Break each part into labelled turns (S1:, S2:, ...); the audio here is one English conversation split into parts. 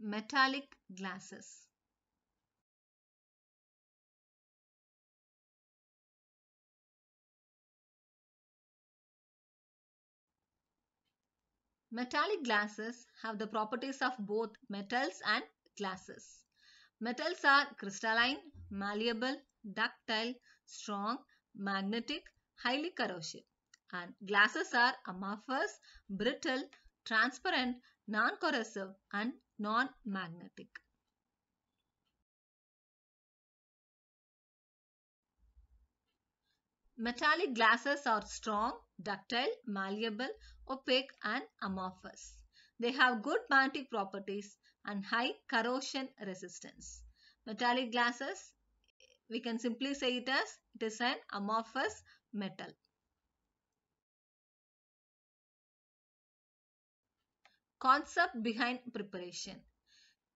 S1: metallic glasses. Metallic glasses have the properties of both metals and glasses. Metals are crystalline, malleable, ductile, strong, magnetic, highly corrosive. And glasses are amorphous, brittle, transparent, non-corrosive and non-magnetic. Metallic glasses are strong, ductile, malleable, opaque and amorphous. They have good magnetic properties and high corrosion resistance. Metallic glasses, we can simply say it as it is an amorphous metal. Concept behind preparation.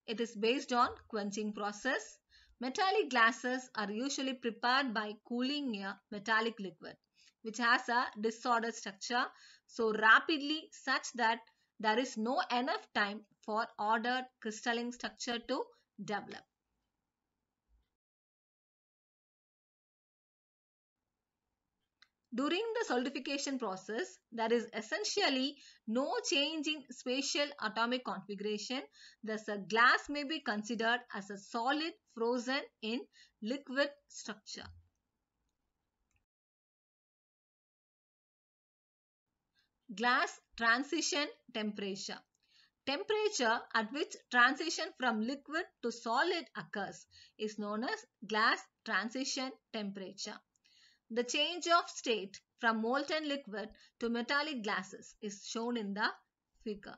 S1: It is based on quenching process. Metallic glasses are usually prepared by cooling a metallic liquid which has a disordered structure so rapidly such that there is no enough time for ordered crystalline structure to develop. During the solidification process, there is essentially no change in spatial atomic configuration. Thus, a glass may be considered as a solid frozen in liquid structure. Glass transition temperature temperature at which transition from liquid to solid occurs is known as glass transition temperature. The change of state from molten liquid to metallic glasses is shown in the figure.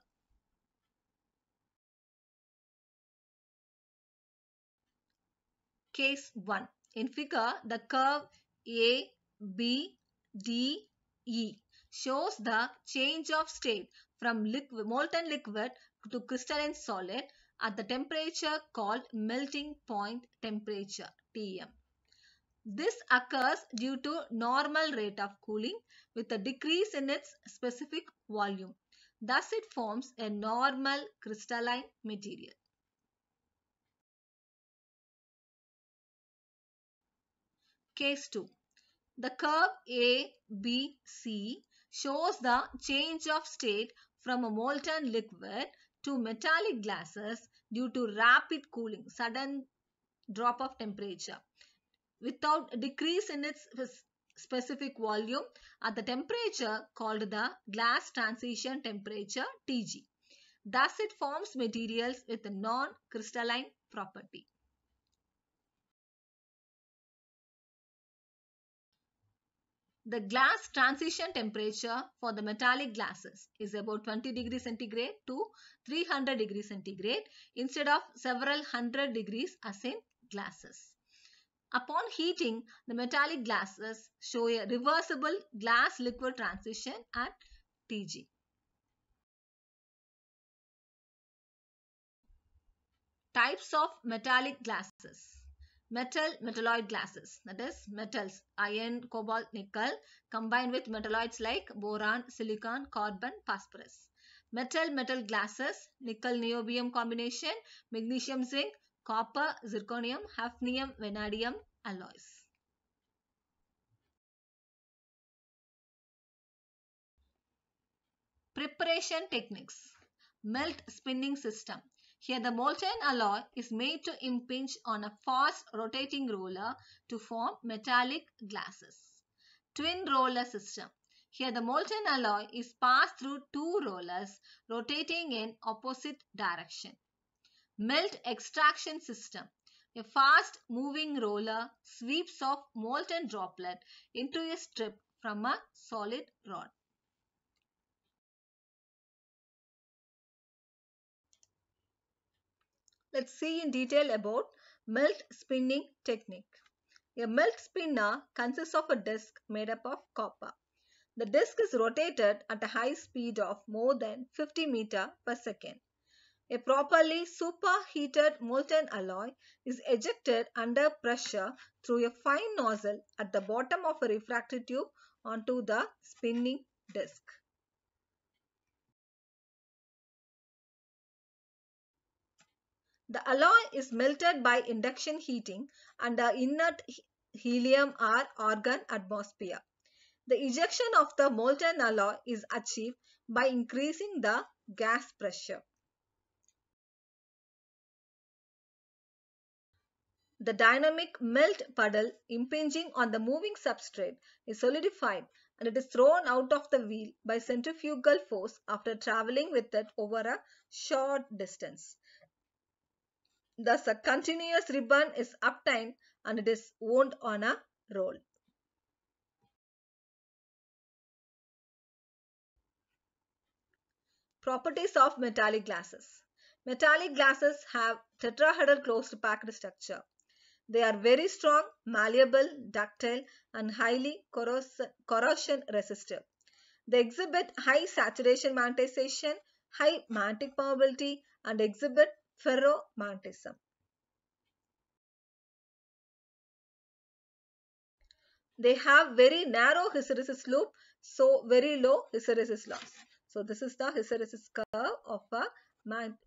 S1: Case 1. In figure, the curve A, B, D, E shows the change of state from liquid, molten liquid to crystalline solid at the temperature called melting point temperature, TM. This occurs due to normal rate of cooling with a decrease in its specific volume. Thus it forms a normal crystalline material. Case 2. The curve ABC shows the change of state from a molten liquid to metallic glasses due to rapid cooling, sudden drop of temperature without decrease in its specific volume at the temperature called the glass transition temperature Tg. Thus it forms materials with a non-crystalline property. The glass transition temperature for the metallic glasses is about 20 degree centigrade to 300 degree centigrade instead of several hundred degrees as in glasses. Upon heating, the metallic glasses show a reversible glass liquid transition at Tg. Types of metallic glasses. Metal metalloid glasses that is metals iron, cobalt, nickel combined with metalloids like boron, silicon, carbon, phosphorus. Metal metal glasses nickel niobium combination, magnesium zinc, copper, zirconium, hafnium, vanadium alloys. Preparation techniques. Melt spinning system. Here the molten alloy is made to impinge on a fast rotating roller to form metallic glasses. Twin roller system. Here the molten alloy is passed through two rollers rotating in opposite direction. Melt extraction system. A fast moving roller sweeps off molten droplet into a strip from a solid rod. Let's see in detail about melt spinning technique. A melt spinner consists of a disc made up of copper. The disc is rotated at a high speed of more than 50 meter per second. A properly superheated molten alloy is ejected under pressure through a fine nozzle at the bottom of a refractory tube onto the spinning disk. The alloy is melted by induction heating under inert helium or organ atmosphere. The ejection of the molten alloy is achieved by increasing the gas pressure. the dynamic melt puddle impinging on the moving substrate is solidified and it is thrown out of the wheel by centrifugal force after traveling with it over a short distance. Thus a continuous ribbon is obtained and it is wound on a roll. Properties of metallic glasses. Metallic glasses have tetrahedral closed packed structure. They are very strong, malleable, ductile and highly corros corrosion resistant. They exhibit high saturation magnetization, high magnetic permeability, and exhibit ferromagnetism. They have very narrow hysteresis loop, so very low hysteresis loss. So this is the hysteresis curve of a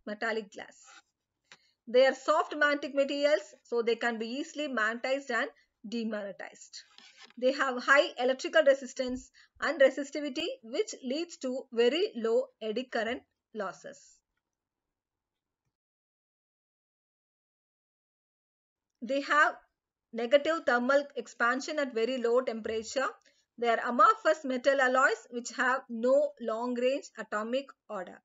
S1: metallic glass. They are soft mantic materials, so they can be easily magnetized and demagnetized. They have high electrical resistance and resistivity which leads to very low eddy current losses. They have negative thermal expansion at very low temperature. They are amorphous metal alloys which have no long range atomic order.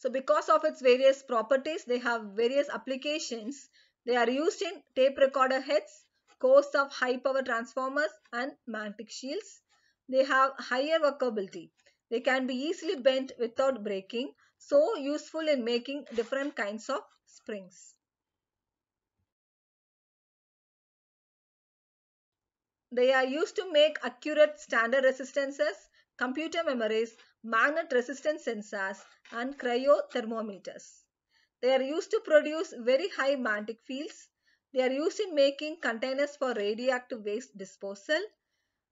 S1: So because of its various properties, they have various applications. They are used in tape recorder heads, cores of high power transformers and magnetic shields. They have higher workability. They can be easily bent without breaking. So useful in making different kinds of springs. They are used to make accurate standard resistances, computer memories magnet resistance sensors and cryothermometers. They are used to produce very high magnetic fields. They are used in making containers for radioactive waste disposal.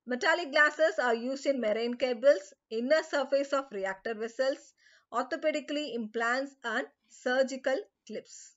S1: Metallic glasses are used in marine cables, inner surface of reactor vessels, orthopedically implants and surgical clips.